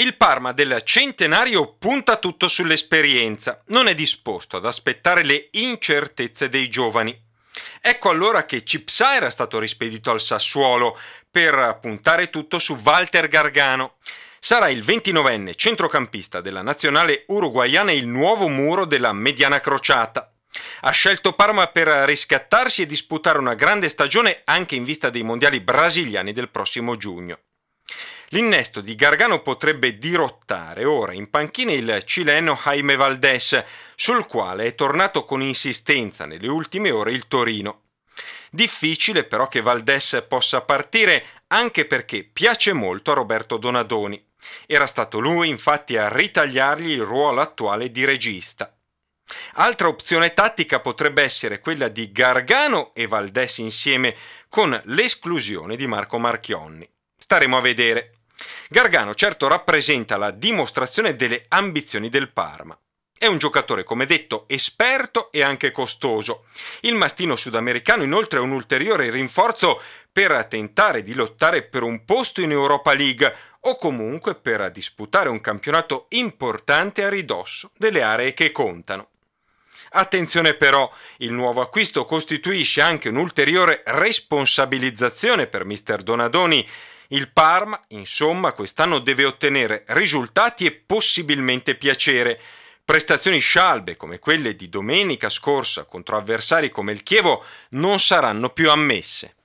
Il Parma del centenario punta tutto sull'esperienza, non è disposto ad aspettare le incertezze dei giovani. Ecco allora che Cipsa era stato rispedito al Sassuolo per puntare tutto su Walter Gargano. Sarà il 29enne centrocampista della nazionale uruguaiana il nuovo muro della mediana crociata. Ha scelto Parma per riscattarsi e disputare una grande stagione anche in vista dei mondiali brasiliani del prossimo giugno. L'innesto di Gargano potrebbe dirottare ora in panchina il cileno Jaime Valdés, sul quale è tornato con insistenza nelle ultime ore il Torino. Difficile però che Valdés possa partire anche perché piace molto a Roberto Donadoni. Era stato lui infatti a ritagliargli il ruolo attuale di regista. Altra opzione tattica potrebbe essere quella di Gargano e Valdés insieme con l'esclusione di Marco Marchionni. Staremo a vedere. Gargano certo rappresenta la dimostrazione delle ambizioni del Parma. È un giocatore, come detto, esperto e anche costoso. Il mastino sudamericano inoltre è un ulteriore rinforzo per tentare di lottare per un posto in Europa League o comunque per disputare un campionato importante a ridosso delle aree che contano. Attenzione però, il nuovo acquisto costituisce anche un'ulteriore responsabilizzazione per Mr. Donadoni il Parma, insomma, quest'anno deve ottenere risultati e possibilmente piacere. Prestazioni scialbe come quelle di domenica scorsa contro avversari come il Chievo non saranno più ammesse.